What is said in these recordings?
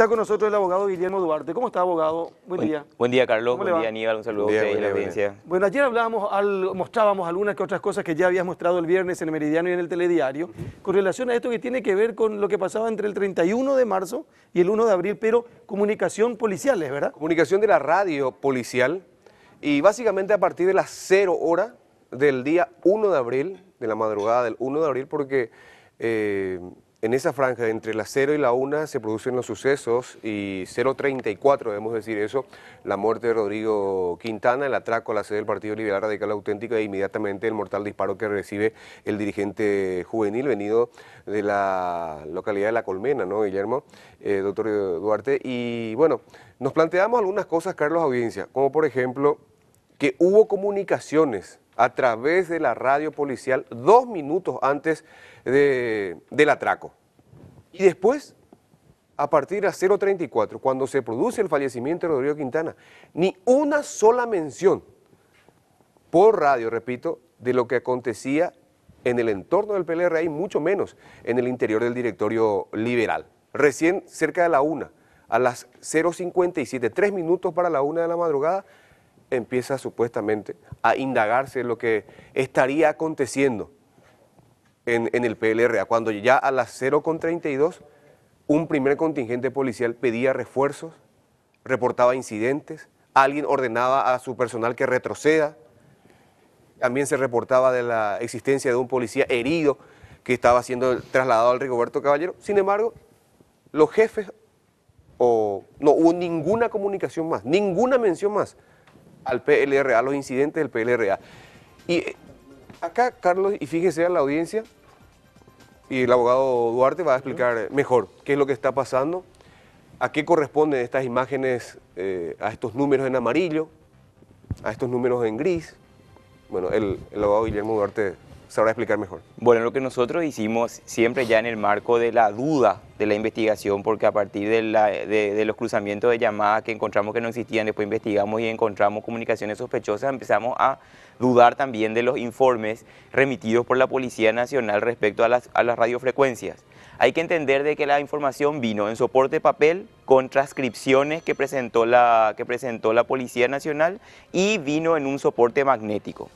Está con nosotros el abogado Guillermo Duarte. ¿Cómo está, abogado? Buen, día. Buen día, Carlos. Buen día, Aníbal. Un saludo a la audiencia. Bueno, ayer hablábamos, mostrábamos algunas que otras cosas que ya habías mostrado el viernes en el Meridiano y en el Telediario, con relación a esto que tiene que ver con lo que pasaba entre el 31 de marzo y el 1 de abril, pero comunicación policial, ¿verdad? Comunicación de la radio policial y básicamente a partir de las 0 horas del día 1 de abril, de la madrugada del 1 de abril, porque... Eh, en esa franja entre las 0 y la 1 se producen los sucesos y 0.34, debemos decir eso, la muerte de Rodrigo Quintana, el atraco a la sede del Partido Liberal Radical Auténtica e inmediatamente el mortal disparo que recibe el dirigente juvenil venido de la localidad de La Colmena, ¿no, Guillermo? Eh, doctor Duarte. Y bueno, nos planteamos algunas cosas, Carlos Audiencia, como por ejemplo que hubo comunicaciones a través de la radio policial dos minutos antes del atraco. Y después, a partir de 034, cuando se produce el fallecimiento de Rodrigo Quintana, ni una sola mención por radio, repito, de lo que acontecía en el entorno del PLR, y mucho menos en el interior del directorio liberal. Recién cerca de la una, a las 0.57, tres minutos para la una de la madrugada, empieza supuestamente a indagarse lo que estaría aconteciendo en, el PLRA, cuando ya a las 0.32 un primer contingente policial pedía refuerzos, reportaba incidentes, alguien ordenaba a su personal que retroceda, también se reportaba de la existencia de un policía herido que estaba siendo trasladado al Rigoberto Caballero. Sin embargo, los jefes, o, no hubo ninguna comunicación más, ninguna mención más al PLRA, a los incidentes del PLRA. Y eh, acá, Carlos, y fíjese a la audiencia, y el abogado Duarte va a explicar mejor qué es lo que está pasando, a qué corresponden estas imágenes, eh, a estos números en amarillo, a estos números en gris. Bueno, el, el abogado Guillermo Duarte sabrá explicar mejor. Bueno, lo que nosotros hicimos siempre ya en el marco de la duda de la investigación, porque a partir de, los cruzamientos de llamadas que encontramos que no existían, después investigamos y encontramos comunicaciones sospechosas, empezamos a dudar también de los informes remitidos por la Policía Nacional respecto a las, a las radiofrecuencias. Hay que entender de que la información vino en soporte papel con transcripciones que presentó la, que presentó la Policía Nacional y vino en un soporte magnético.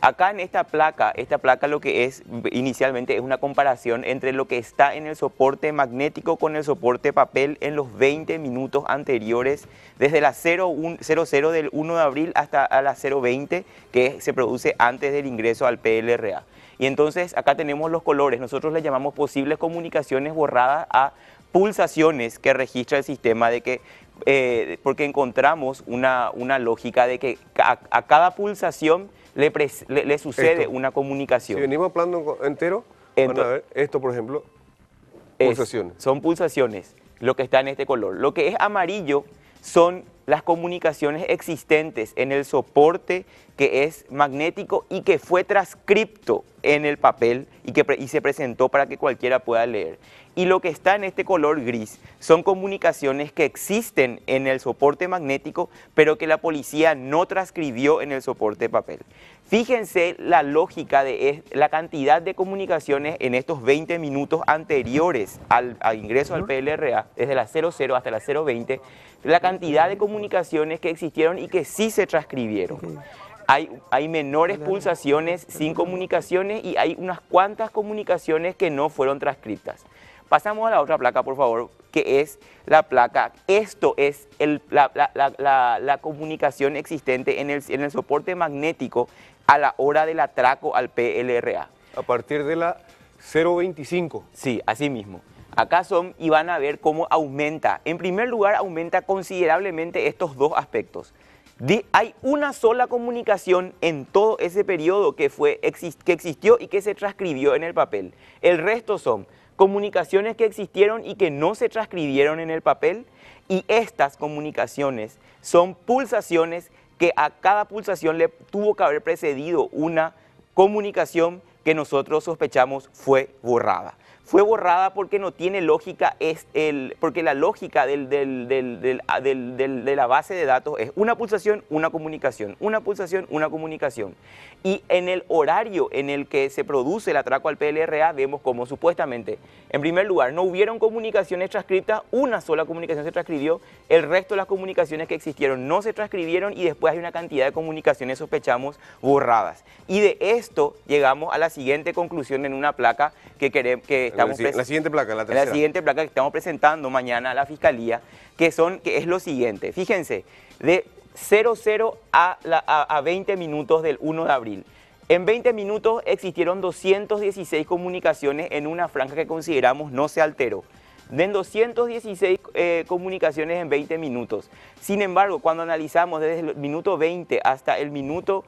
Acá en esta placa, esta placa lo que es inicialmente es una comparación entre lo que está en el soporte magnético con el soporte papel en los 20 minutos anteriores, desde las 00 del 1 de abril hasta a las 020 que se produce antes del ingreso al PLRA. Y entonces acá tenemos los colores, nosotros le llamamos posibles comunicaciones borradas a pulsaciones que registra el sistema de que eh, porque encontramos una, una, lógica de que a cada pulsación le, sucede una comunicación. Si venimos hablando entero, esto, por ejemplo, pulsaciones. Son pulsaciones, lo que está en este color. Lo que es amarillo son las comunicaciones existentes en el soporte que es magnético y que fue transcripto en el papel y que se presentó para que cualquiera pueda leer. Y lo que está en este color gris son comunicaciones que existen en el soporte magnético, pero que la policía no transcribió en el soporte papel. Fíjense la lógica de la cantidad de comunicaciones en estos 20 minutos anteriores al, ingreso al PLRA, desde las 00 hasta las 020, la cantidad de comunicaciones comunicaciones que existieron y que sí se transcribieron. Hay, menores pulsaciones sin comunicaciones y hay unas cuantas comunicaciones que no fueron transcritas. Pasamos a la otra placa, por favor, que es la placa. Esto es la, comunicación existente en el, en el soporte magnético a la hora del atraco al PLRA. A partir de la 025. Sí, así mismo. Acá son y van a ver cómo aumenta. En primer lugar, aumenta considerablemente estos dos aspectos. hay una sola comunicación en todo ese periodo que, que existió y que se transcribió en el papel. El resto son comunicaciones que existieron y que no se transcribieron en el papel y estas comunicaciones son pulsaciones que a cada pulsación le tuvo que haber precedido una comunicación que nosotros sospechamos fue borrada fue borrada porque no tiene lógica, es el, porque la lógica ah, de la base de datos es una pulsación, una comunicación, una pulsación, una comunicación. Y en el horario en el que se produce el atraco al PLRA vemos como supuestamente, en primer lugar, no hubieron comunicaciones transcriptas, una sola comunicación se transcribió, el resto de las comunicaciones que existieron no se transcribieron y después hay una cantidad de comunicaciones, sospechamos, borradas. Y de esto llegamos a la siguiente conclusión en una placa que, queremos, que la, siguiente placa, la tercera. La siguiente placa que estamos presentando mañana a la Fiscalía, que, son, que es lo siguiente. Fíjense, de 00 a, a, 20 minutos del 1 de abril. En 20 minutos existieron 216 comunicaciones en una franja que consideramos no se alteró. De 216 eh, comunicaciones en 20 minutos. Sin embargo, cuando analizamos desde el minuto 20 hasta el minuto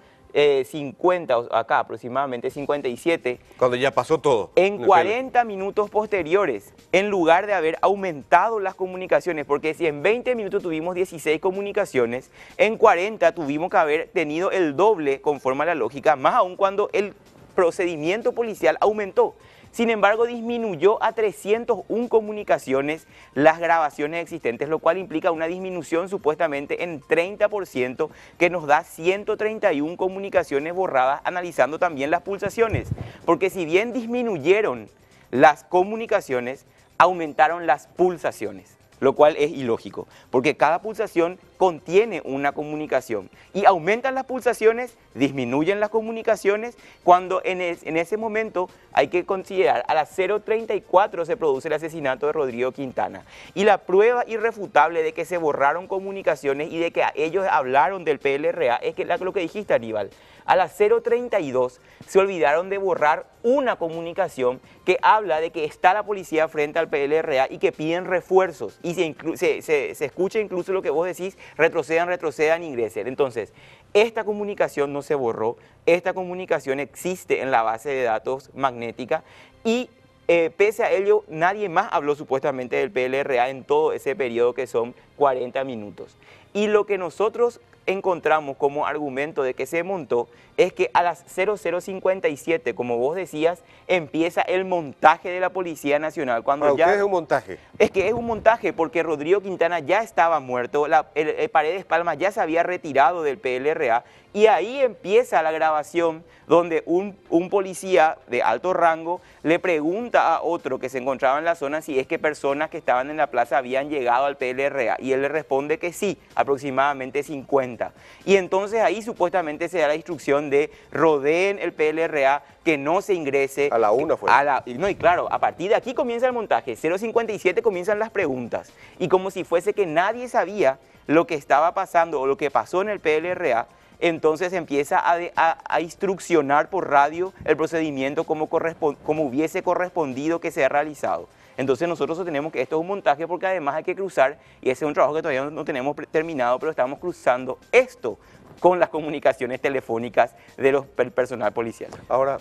50, eh, acá aproximadamente 57. Cuando ya pasó todo. En 40 minutos posteriores, en lugar de haber aumentado las comunicaciones, porque si en 20 minutos tuvimos 16 comunicaciones, en 40 tuvimos que haber tenido el doble conforme a la lógica, más aún cuando el procedimiento policial aumentó. Sin embargo, disminuyó a 301 comunicaciones las grabaciones existentes, lo cual implica una disminución supuestamente en 30%, que nos da 131 comunicaciones borradas, analizando también las pulsaciones. Porque si bien disminuyeron las comunicaciones, aumentaron las pulsaciones lo cual es ilógico, porque cada pulsación contiene una comunicación y aumentan las pulsaciones, disminuyen las comunicaciones, cuando en, ese momento hay que considerar a las 0.34 se produce el asesinato de Rodrigo Quintana y la prueba irrefutable de que se borraron comunicaciones y de que ellos hablaron del PLRA es que lo que dijiste Aníbal, a las 032 se olvidaron de borrar una comunicación que habla de que está la policía frente al PLRA y que piden refuerzos y se, se, escucha incluso lo que vos decís, retrocedan, retrocedan, ingresen. Entonces, esta comunicación no se borró, esta comunicación existe en la base de datos magnética y eh, pese a ello, nadie más habló supuestamente del PLRA en todo ese periodo que son 40 minutos. Y lo que nosotros encontramos como argumento de que se montó es que a las 0057, como vos decías, empieza el montaje de la Policía Nacional. Cuando ah, ya, es un montaje? Es que es un montaje porque Rodrigo Quintana ya estaba muerto, la, Paredes Palma ya se había retirado del PLRA y ahí empieza la grabación donde un, policía de alto rango le pregunta a otro que se encontraba en la zona si es que personas que estaban en la plaza habían llegado al PLRA y él le responde que sí, aproximadamente 50. Y entonces ahí supuestamente se da la instrucción de rodeen el PLRA, que no se ingrese. A la una fue. la, no, y claro, a partir de aquí comienza el montaje, 057 comienzan las preguntas. Y como si fuese que nadie sabía lo que estaba pasando o lo que pasó en el PLRA, entonces empieza a, instruccionar por radio el procedimiento como, como hubiese correspondido que se ha realizado. Entonces nosotros tenemos que esto es un montaje porque además hay que cruzar, y ese es un trabajo que todavía no tenemos terminado, pero estamos cruzando esto con las comunicaciones telefónicas de los personal policial. Ahora,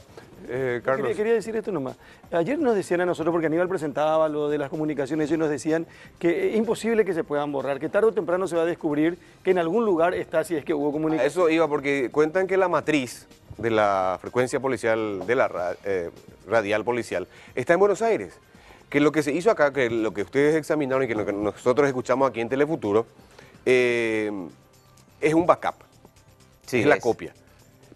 eh, Carlos. Quería, decir esto nomás. Ayer nos decían a nosotros, porque Aníbal presentaba lo de las comunicaciones, ellos nos decían que es imposible que se puedan borrar, que tarde o temprano se va a descubrir que en algún lugar está si es que hubo comunicación. Eso iba porque cuentan que la matriz de la frecuencia policial, de la eh, radial policial, está en Buenos Aires. Que lo que se hizo acá, que lo que ustedes examinaron y que lo que nosotros escuchamos aquí en Telefuturo, eh, es un backup. es la copia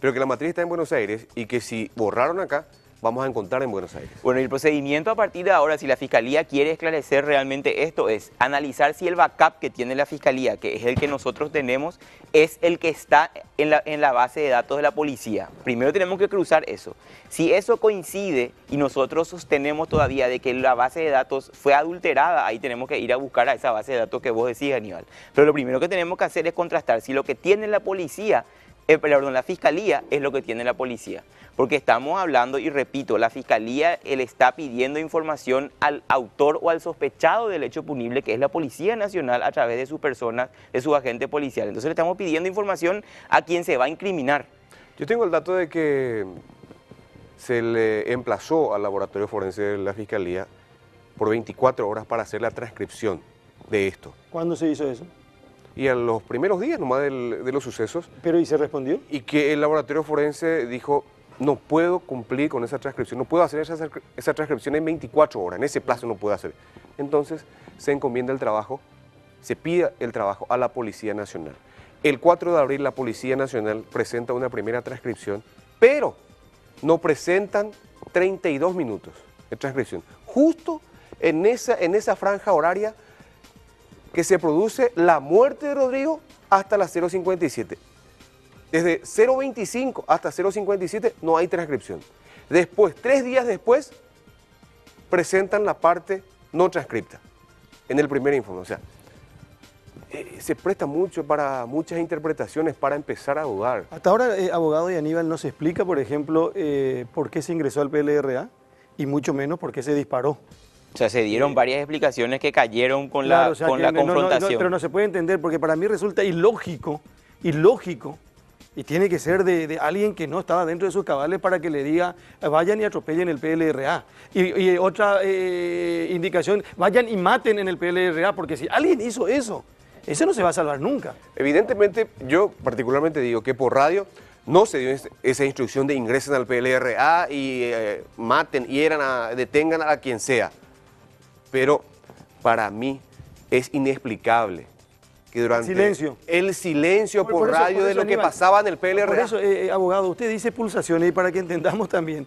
pero que la matriz está en Buenos Aires y que si borraron acá, vamos a encontrar en Buenos Aires. Bueno, el procedimiento a partir de ahora, si la Fiscalía quiere esclarecer realmente esto, es analizar si el backup que tiene la Fiscalía, que es el que nosotros tenemos, es el que está en la, en la base de datos de la policía. Primero tenemos que cruzar eso. Si eso coincide y nosotros sostenemos todavía de que la base de datos fue adulterada, ahí tenemos que ir a buscar a esa base de datos que vos decís, Aníbal. Pero lo primero que tenemos que hacer es contrastar si lo que tiene la policía eh, perdón, la fiscalía es lo que tiene la policía. Porque estamos hablando, y repito, la fiscalía le está pidiendo información al autor o al sospechado del hecho punible, que es la Policía Nacional, a través de sus personas, de su agente policial. Entonces le estamos pidiendo información a quien se va a incriminar. Yo tengo el dato de que se le emplazó al laboratorio forense de la fiscalía por 24 horas para hacer la transcripción de esto. ¿Cuándo se hizo eso? y a los primeros días nomás de los sucesos. ¿Pero y se respondió? Y que el laboratorio forense dijo, no puedo cumplir con esa transcripción, no puedo hacer esa, transcripción en 24 horas, en ese plazo no puedo hacer. Entonces se encomienda el trabajo, se pide el trabajo a la Policía Nacional. El 4 de abril la Policía Nacional presenta una primera transcripción, pero no presentan 32 minutos de transcripción. Justo en esa, en esa franja horaria que se produce la muerte de Rodrigo hasta la 0.57. Desde 0.25 hasta 0.57 no hay transcripción. Después, tres días después, presentan la parte no transcripta en el primer informe. O sea, eh, se presta mucho para muchas interpretaciones para empezar a dudar. Hasta ahora, eh, abogado y Aníbal, no se explica, por ejemplo, eh, por qué se ingresó al PLRA y mucho menos por qué se disparó. O sea, se dieron varias explicaciones que cayeron con la, confrontación. pero no se puede entender porque para mí resulta ilógico, ilógico, y tiene que ser de, alguien que no estaba dentro de sus cabales para que le diga, vayan y atropellen el PLRA. Y, otra eh, indicación, vayan y maten en el PLRA, porque si alguien hizo eso, eso no se va a salvar nunca. Evidentemente, yo particularmente digo que por radio no se dio esa instrucción de ingresen al PLRA y eh, maten, y detengan a quien sea pero para mí es inexplicable que durante silencio. el silencio por, radio de lo que pasaba en el PLR. Por eso, eh, eh, abogado, usted dice pulsaciones y para que entendamos también,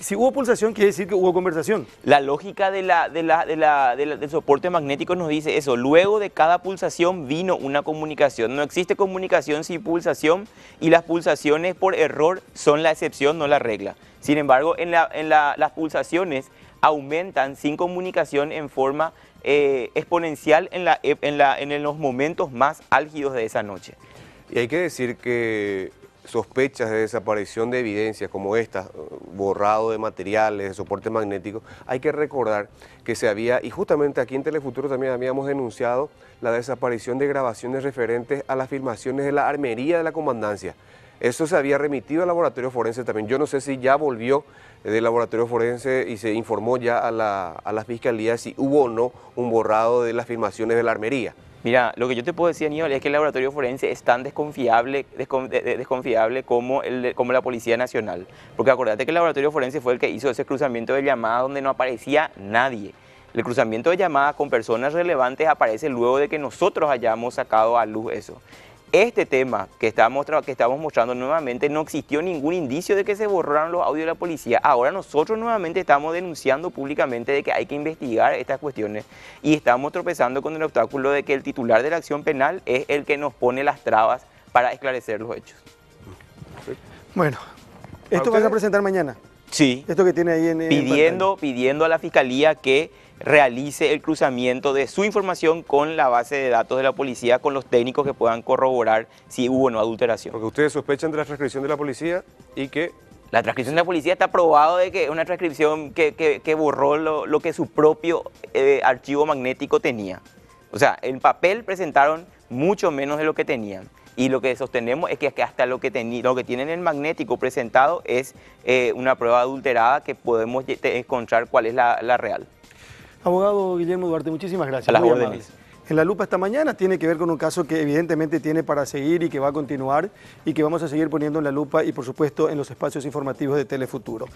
si hubo pulsación quiere decir que hubo conversación. La lógica de la, la, del soporte magnético nos dice eso, luego de cada pulsación vino una comunicación, no existe comunicación sin pulsación y las pulsaciones por error son la excepción, no la regla. Sin embargo, en, en las pulsaciones aumentan sin comunicación en forma eh, exponencial en, eh, en los momentos más álgidos de esa noche. Y hay que decir que sospechas de desaparición de evidencias como esta, borrado de materiales, de soporte magnético, hay que recordar que se había, y justamente aquí en Telefuturo también habíamos denunciado la desaparición de grabaciones referentes a las filmaciones de la armería de la comandancia. Eso se había remitido al laboratorio forense también. Yo no sé si ya volvió del laboratorio forense y se informó ya a la, a fiscalía si hubo o no un borrado de las filmaciones de la armería. Mira, lo que yo te puedo decir, Aníbal, es que el laboratorio forense es tan desconfiable, desconfiable como, el, como la Policía Nacional. Porque acordate que el laboratorio forense fue el que hizo ese cruzamiento de llamadas donde no aparecía nadie. El cruzamiento de llamadas con personas relevantes aparece luego de que nosotros hayamos sacado a luz eso este tema que estamos, mostrando nuevamente, no existió ningún indicio de que se borraron los audios de la policía. Ahora nosotros nuevamente estamos denunciando públicamente de que hay que investigar estas cuestiones y estamos tropezando con el obstáculo de que el titular de la acción penal es el que nos pone las trabas para esclarecer los hechos. Bueno, esto vas a presentar mañana. Sí. Esto que tiene Pidiendo, pidiendo a la Fiscalía que realice el cruzamiento de su información con la base de datos de la policía, con los técnicos que puedan corroborar si hubo o no adulteración. Porque ustedes sospechan de la transcripción de la policía y que... La transcripción de la policía está probado de que es una transcripción que, borró lo, que su propio eh, archivo magnético tenía. O sea, el papel presentaron mucho menos de lo que tenían y lo que sostenemos es que hasta lo que, lo que tienen el magnético presentado es eh, una prueba adulterada que podemos encontrar cuál es la, la real. Abogado Guillermo Duarte, muchísimas gracias. A las órdenes. En la lupa esta mañana tiene que ver con un caso que evidentemente tiene para seguir y que va a continuar y que vamos a seguir poniendo en la lupa y por supuesto en los espacios informativos de Telefuturo.